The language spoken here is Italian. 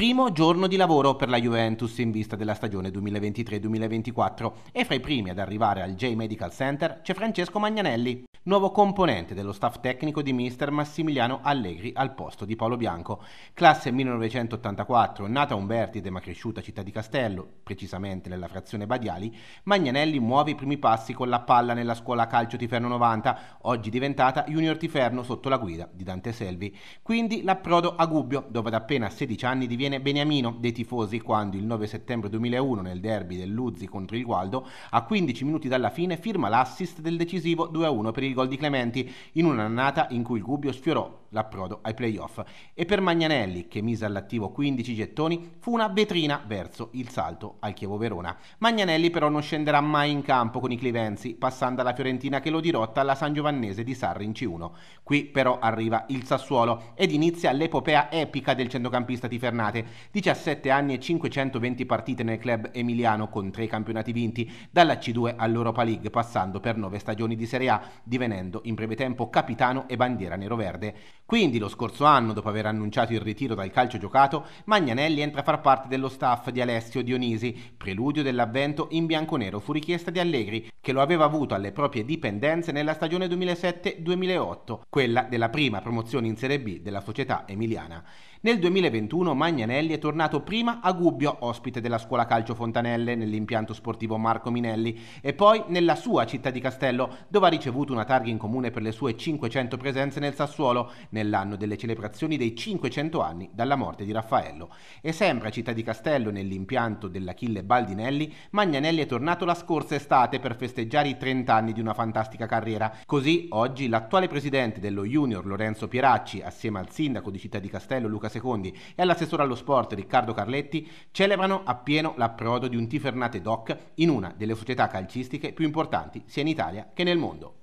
primo giorno di lavoro per la Juventus in vista della stagione 2023-2024 e fra i primi ad arrivare al J Medical Center c'è Francesco Magnanelli. Nuovo componente dello staff tecnico di mister Massimiliano Allegri al posto di Paolo Bianco, classe 1984, nata a Umbertide ma cresciuta a Città di Castello, precisamente nella frazione Badiali, Magnanelli muove i primi passi con la palla nella scuola calcio Tiferno 90, oggi diventata Junior Tiferno sotto la guida di Dante Selvi. Quindi l'approdo a Gubbio, dove ad appena 16 anni diviene beniamino dei tifosi quando il 9 settembre 2001 nel derby del Luzzi contro il Gualdo, a 15 minuti dalla fine firma l'assist del decisivo 2-1 per il per il gol di Clementi in un'annata in cui il Gubbio sfiorò l'approdo ai playoff e per Magnanelli, che mise all'attivo 15 gettoni, fu una vetrina verso il salto al Chievo Verona. Magnanelli però non scenderà mai in campo con i clivenzi, passando alla Fiorentina che lo dirotta alla San Giovannese di Sarri in C1. Qui però arriva il Sassuolo ed inizia l'epopea epica del centrocampista di Fernate. 17 anni e 520 partite nel club emiliano con tre campionati vinti, dalla C2 all'Europa League passando per nove stagioni di Serie A, divenendo in breve tempo capitano e bandiera nero-verde. Quindi lo scorso anno, dopo aver annunciato il ritiro dal calcio giocato, Magnanelli entra a far parte dello staff di Alessio Dionisi. Preludio dell'avvento in bianconero fu richiesta di Allegri, che lo aveva avuto alle proprie dipendenze nella stagione 2007-2008, quella della prima promozione in Serie B della società emiliana. Nel 2021 Magnanelli è tornato prima a Gubbio, ospite della scuola calcio Fontanelle nell'impianto sportivo Marco Minelli e poi nella sua città di Castello, dove ha ricevuto una targa in comune per le sue 500 presenze nel Sassuolo, nel nell'anno delle celebrazioni dei 500 anni dalla morte di Raffaello. E sempre a Città di Castello, nell'impianto dell'Achille Baldinelli, Magnanelli è tornato la scorsa estate per festeggiare i 30 anni di una fantastica carriera. Così oggi l'attuale presidente dello Junior Lorenzo Pieracci, assieme al sindaco di Città di Castello Luca Secondi e all'assessore allo sport Riccardo Carletti, celebrano appieno l'approdo di un Tifernate Doc in una delle società calcistiche più importanti sia in Italia che nel mondo.